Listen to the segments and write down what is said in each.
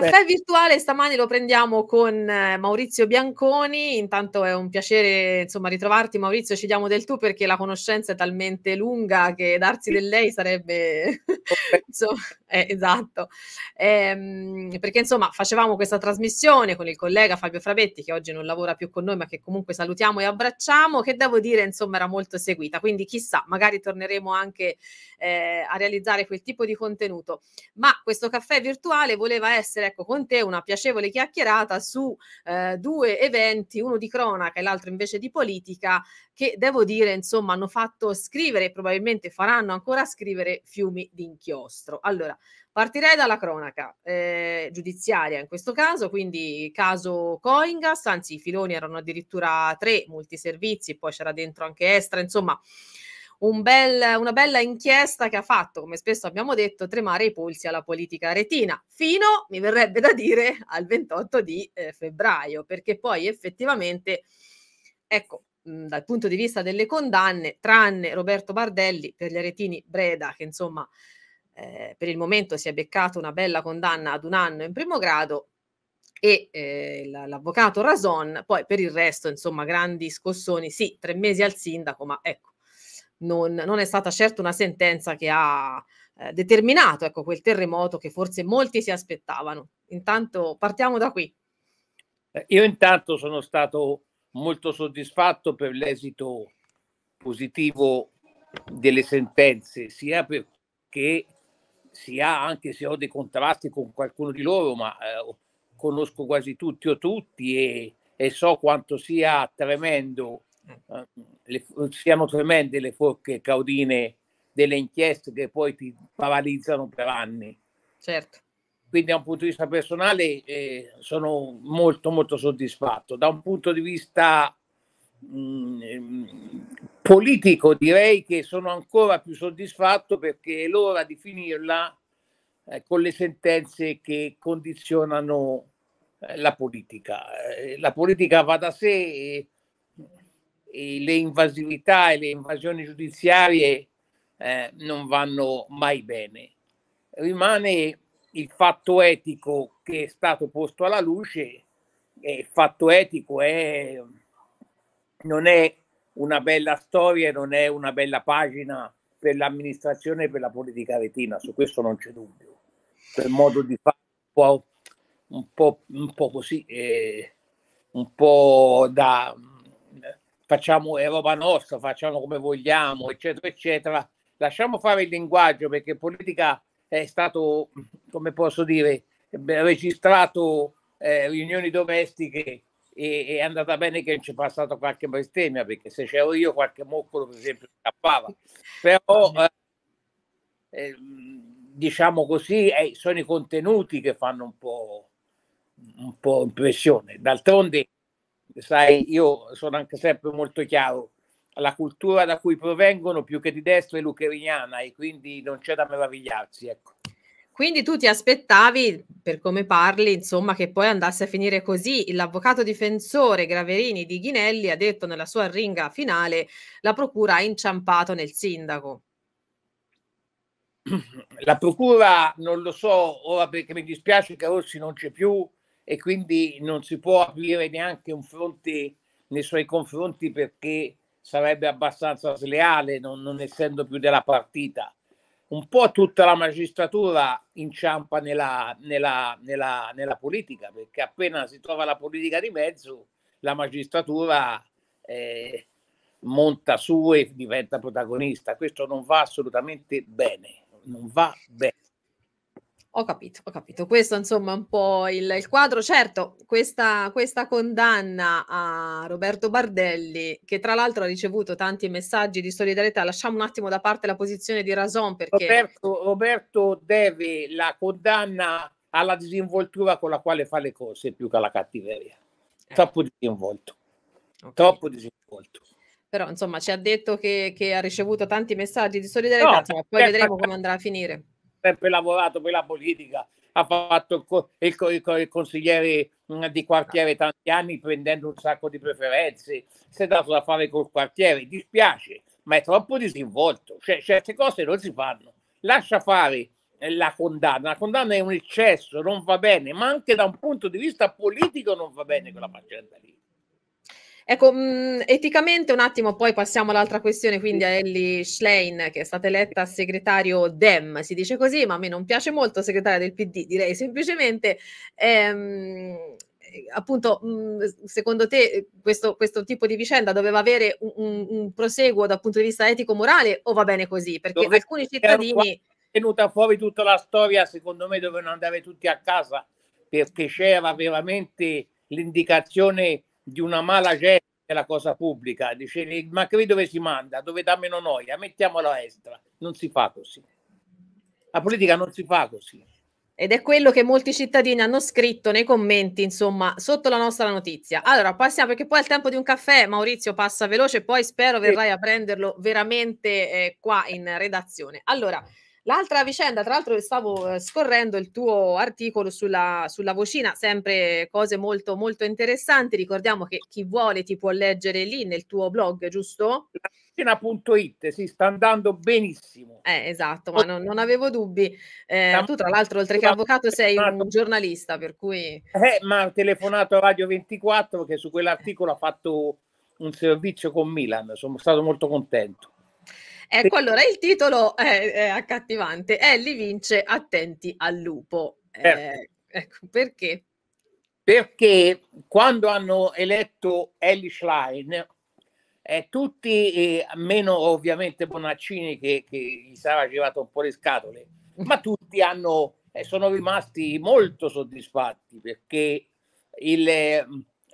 caffè virtuale stamani lo prendiamo con eh, Maurizio Bianconi. Intanto è un piacere insomma, ritrovarti, Maurizio. Ci diamo del tu perché la conoscenza è talmente lunga che darsi del lei sarebbe. insomma, eh, esatto. Eh, perché insomma, facevamo questa trasmissione con il collega Fabio Frabetti, che oggi non lavora più con noi, ma che comunque salutiamo e abbracciamo. Che devo dire, insomma, era molto seguita. Quindi chissà, magari torneremo anche eh, a realizzare quel tipo di contenuto. Ma questo caffè virtuale voleva essere essere ecco, con te una piacevole chiacchierata su eh, due eventi, uno di cronaca e l'altro invece di politica, che devo dire insomma hanno fatto scrivere e probabilmente faranno ancora scrivere fiumi di inchiostro. Allora, partirei dalla cronaca eh, giudiziaria in questo caso, quindi caso Coingas, anzi i filoni erano addirittura tre multiservizi, poi c'era dentro anche Estra, insomma un bel, una bella inchiesta che ha fatto, come spesso abbiamo detto, tremare i polsi alla politica retina, fino, mi verrebbe da dire, al 28 di eh, febbraio, perché poi effettivamente, ecco, mh, dal punto di vista delle condanne, tranne Roberto Bardelli per gli aretini Breda, che insomma... Eh, per il momento si è beccato una bella condanna ad un anno in primo grado, e eh, l'avvocato Rason, poi per il resto, insomma, grandi scossoni, sì, tre mesi al sindaco, ma ecco, non, non è stata certo una sentenza che ha eh, determinato ecco, quel terremoto che forse molti si aspettavano. Intanto partiamo da qui. Eh, io intanto sono stato molto soddisfatto per l'esito positivo delle sentenze, sia perché sia anche se ho dei contrasti con qualcuno di loro, ma eh, conosco quasi tutti o tutti e, e so quanto sia tremendo eh, le, siamo tremende le forche caudine delle inchieste che poi ti paralizzano per anni. Certo. Quindi da un punto di vista personale eh, sono molto molto soddisfatto. Da un punto di vista mh, mm, politico direi che sono ancora più soddisfatto perché è l'ora di finirla eh, con le sentenze che condizionano eh, la politica. Eh, la politica va da sé le invasività e le invasioni giudiziarie eh, non vanno mai bene. Rimane il fatto etico che è stato posto alla luce e il fatto etico è, non è una bella storia, non è una bella pagina per l'amministrazione e per la politica retina, su questo non c'è dubbio. Per modo di fare un po', un po', un po così, eh, un po' da facciamo è roba nostra, facciamo come vogliamo, eccetera, eccetera. Lasciamo fare il linguaggio perché politica è stato, come posso dire, registrato eh, riunioni domestiche e è andata bene che non ci è passato qualche bestemmia perché se c'ero io qualche moccolo per esempio scappava. Però eh, ehm, diciamo così, sono i contenuti che fanno un po', un po impressione. D'altronde sai, io sono anche sempre molto chiaro, la cultura da cui provengono più che di destra è lucheriana e quindi non c'è da meravigliarsi. Ecco. Quindi tu ti aspettavi, per come parli, insomma, che poi andasse a finire così. L'avvocato difensore Graverini di Ghinelli ha detto nella sua ringa finale la procura ha inciampato nel sindaco. La procura non lo so, ora perché mi dispiace che Rossi non c'è più, e quindi non si può aprire neanche un fronte nei suoi confronti perché sarebbe abbastanza sleale non, non essendo più della partita. Un po' tutta la magistratura inciampa nella, nella, nella, nella politica perché appena si trova la politica di mezzo la magistratura eh, monta su e diventa protagonista. Questo non va assolutamente bene, non va bene. Ho capito, ho capito. Questo insomma è un po' il, il quadro. Certo, questa, questa, condanna a Roberto Bardelli, che tra l'altro ha ricevuto tanti messaggi di solidarietà, lasciamo un attimo da parte la posizione di Rason perché... Roberto, Roberto deve la condanna alla disinvoltura con la quale fa le cose più che alla cattiveria. Eh. Troppo disinvolto. Okay. Troppo disinvolto però insomma ci ha detto che, che ha ricevuto tanti messaggi di solidarietà, no, insomma, poi eh, vedremo come andrà a finire sempre lavorato per la politica, ha fatto il, co- il, co- il, consigliere mm, di quartiere tanti anni prendendo un sacco di preferenze, si è dato da fare col quartiere, dispiace, ma è troppo disinvolto, cioè, certe cose non si fanno, lascia fare eh, la condanna, la condanna è un eccesso, non va bene, ma anche da un punto di vista politico non va bene quella faccenda lì. Ecco, mh, mm, eticamente un attimo, poi passiamo all'altra questione, quindi a Ellie Schlein, che è stata eletta segretario DEM, si dice così, ma a me non piace molto segretaria del PD, direi semplicemente... Ehm, appunto, mm, secondo te questo, questo, tipo di vicenda doveva avere un, un, un proseguo dal punto di vista etico-morale o va bene così? Perché dove alcuni cittadini... È venuta fuori tutta la storia, secondo me dovevano andare tutti a casa perché c'era veramente l'indicazione di una mala gente nella cosa pubblica, dice, ma che dove si manda, dove dà meno noia, mettiamola a extra, non si fa così. La politica non si fa così. Ed è quello che molti cittadini hanno scritto nei commenti, insomma, sotto la nostra notizia. Allora, passiamo perché poi è il tempo di un caffè, Maurizio passa veloce, poi spero verrai a prenderlo veramente eh, qua in redazione. Allora, L'altra vicenda, tra l'altro, stavo eh, scorrendo il tuo articolo sulla, sulla, vocina, sempre cose molto, molto interessanti. Ricordiamo che chi vuole ti può leggere lì nel tuo blog, giusto? Cena.it si sta andando benissimo. Eh, esatto, ma non, non avevo dubbi. Eh, tu, tra l'altro, oltre che avvocato, sei un giornalista, per cui. Eh, ma ho telefonato a Radio 24 che su quell'articolo ha fatto un servizio con Milan. Sono stato molto contento. Ecco, allora il titolo è, è accattivante. Ellie vince Attenti al lupo. Eh, ecco, perché? Perché quando hanno eletto Ellie Schlein, eh, tutti, eh, meno ovviamente Bonaccini che, che gli sarà girato un po' le scatole, ma tutti hanno, eh, sono rimasti molto soddisfatti perché il, eh,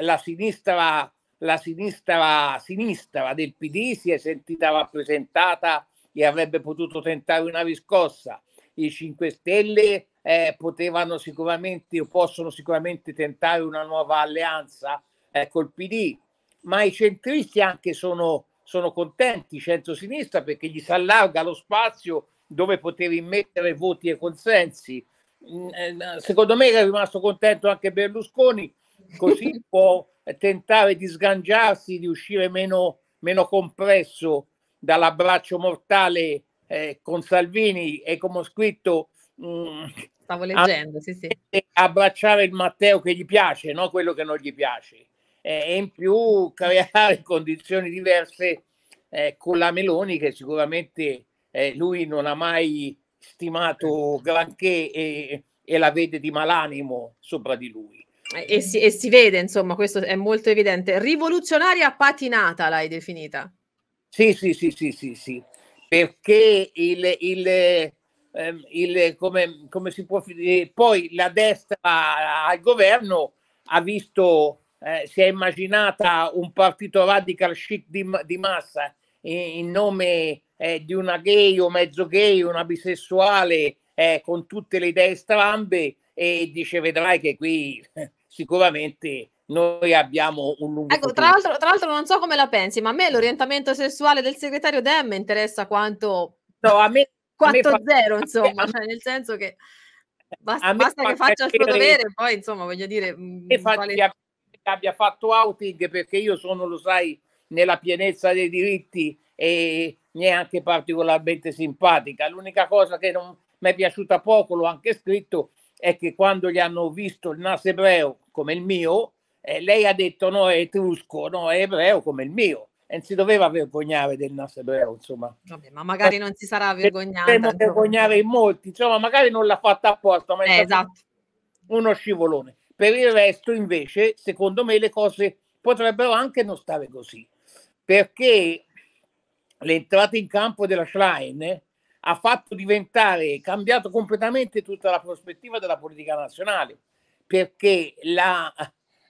la sinistra la sinistra, sinistra del PD si è sentita rappresentata e avrebbe potuto tentare una riscossa. I 5 Stelle eh, potevano sicuramente o possono sicuramente tentare una nuova alleanza eh, col PD, ma i centristi anche sono, sono contenti, centrosinistra, perché gli si allarga lo spazio dove poter immettere voti e consensi. Mm, eh, secondo me è rimasto contento anche Berlusconi, così può tentare di sgangiarsi, di uscire meno, meno compresso dall'abbraccio mortale eh, con Salvini e come ho scritto... Mh, mm, Stavo leggendo, sì, sì. Abbracciare il Matteo che gli piace, non quello che non gli piace. Eh, e in più creare condizioni diverse eh, con la Meloni che sicuramente eh, lui non ha mai stimato granché e, e la vede di malanimo sopra di lui. E si, e si, vede, insomma, questo è molto evidente. Rivoluzionaria patinata l'hai definita. Sì, sì, sì, sì, sì, sì. Perché il, il, ehm, il come, come, si può dire, eh, poi la destra al governo ha visto, eh, si è immaginata un partito radical chic di, di massa in, eh, in nome eh, di una gay o mezzo gay, una bisessuale, eh, con tutte le idee strambe e dice vedrai che qui sicuramente noi abbiamo un lungo ecco, tra l'altro, tra l'altro, non so come la pensi, ma a me l'orientamento sessuale del segretario Dem interessa quanto no, a me 4-0, insomma, cioè, nel senso che basta, basta che faccia il suo dovere, le... poi insomma, voglio dire, mm, quale... che abbia fatto outing perché io sono, lo sai, nella pienezza dei diritti e neanche particolarmente simpatica. L'unica cosa che non mi è piaciuta poco, l'ho anche scritto, è che quando gli hanno visto il naso ebreo come il mio, eh, lei ha detto no è etrusco, no è ebreo come il mio. E non si doveva vergognare del naso ebreo, insomma. Vabbè, ma magari eh, non si sarà eh, vergognato. Dovremmo vergognare in molti, insomma, magari non l'ha fatta apposta, ma è eh, esatto. uno scivolone. Per il resto, invece, secondo me le cose potrebbero anche non stare così, perché l'entrata in campo della Schlein ha fatto diventare, cambiato completamente tutta la prospettiva della politica nazionale, perché la,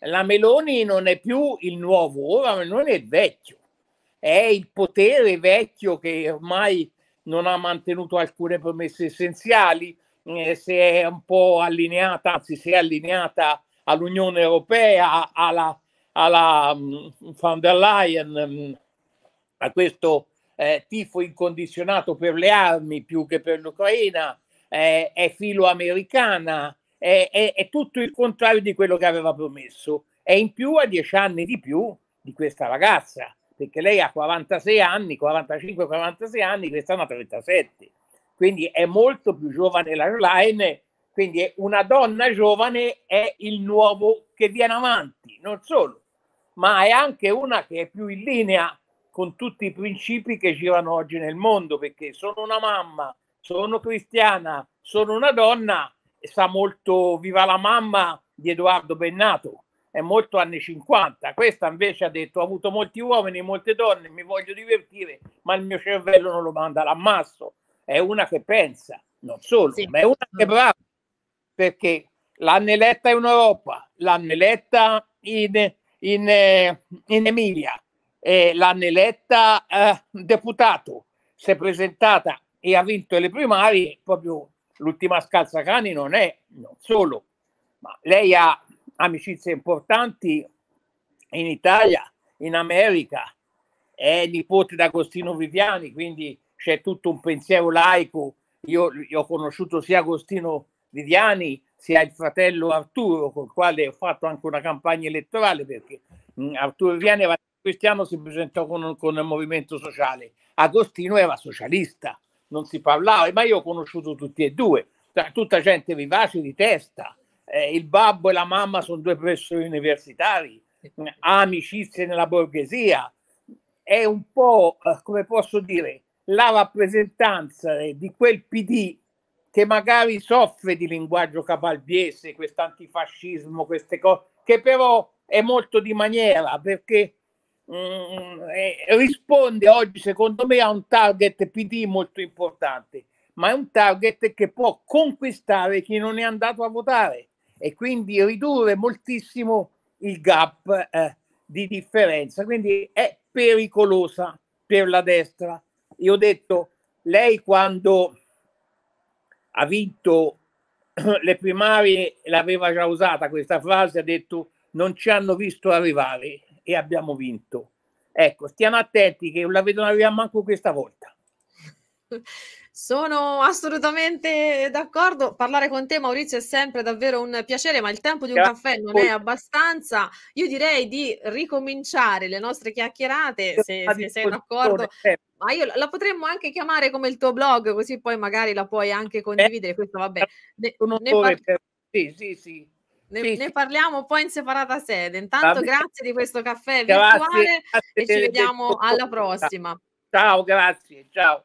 la Meloni non è più il nuovo, ora Meloni è il vecchio, è il potere vecchio che ormai non ha mantenuto alcune promesse essenziali, eh, si è un po' allineata, anzi si è allineata all'Unione Europea, alla, alla um, von der Leyen, um, a questo eh, tifo incondizionato per le armi più che per l'Ucraina, eh, è filoamericana, è, è, è tutto il contrario di quello che aveva promesso. È in più a dieci anni di più di questa ragazza, perché lei ha 46 anni, 45-46 anni, quest'anno ha 37. Quindi è molto più giovane la Schlein, quindi una donna giovane è il nuovo che viene avanti, non solo, ma è anche una che è più in linea con tutti i principi che girano oggi nel mondo, perché sono una mamma, sono cristiana, sono una donna, sa molto viva la mamma di Edoardo Bennato, è molto anni 50. Questa invece ha detto ho avuto molti uomini, molte donne, mi voglio divertire, ma il mio cervello non lo manda all'ammasso. È una che pensa, non solo, sì. ma è una che è brava, perché l'hanno eletta in Europa, l'hanno eletta in, in, eh, in Emilia, eh, l'hanno eletta eh, deputato, si è presentata e ha vinto le primarie, proprio l'ultima scalzacani non è, non solo, ma lei ha amicizie importanti in Italia, in America, è nipote d'Agostino Viviani, quindi c'è tutto un pensiero laico. Io, io ho conosciuto sia Agostino Viviani sia il fratello Arturo, con il quale ho fatto anche una campagna elettorale, perché mh, Arturo Viviani era Cristiano si presentò con, con il movimento sociale, Agostino era socialista, non si parlava, ma io ho conosciuto tutti e due, cioè, tutta gente vivace di testa, eh, il babbo e la mamma sono due professori universitari, ha amicizie nella borghesia, è un po', eh, come posso dire, la rappresentanza di quel PD che magari soffre di linguaggio cabalbiese, questo antifascismo, queste cose, che però è molto di maniera perché Mm, mm, eh, risponde oggi secondo me a un target PD molto importante, ma è un target che può conquistare chi non è andato a votare e quindi ridurre moltissimo il gap eh, di differenza. Quindi è pericolosa per la destra. Io ho detto, lei quando ha vinto le primarie l'aveva già usata questa frase, ha detto non ci hanno visto arrivare e abbiamo vinto. Ecco, stiamo attenti che la vedo non arriva manco questa volta. Sono assolutamente d'accordo. Parlare con te, Maurizio, è sempre davvero un piacere, ma il tempo di un Grazie. caffè non è abbastanza. Io direi di ricominciare le nostre chiacchierate, se, se sei d'accordo. Eh. Ma io la potremmo anche chiamare come il tuo blog, così poi magari la puoi anche condividere. Questo vabbè. Ne, ne par- sì, sì, sì. Ne, ne, parliamo poi in separata sede. Intanto grazie di questo caffè grazie, virtuale grazie, e ci vediamo alla prossima. Ciao, grazie, ciao.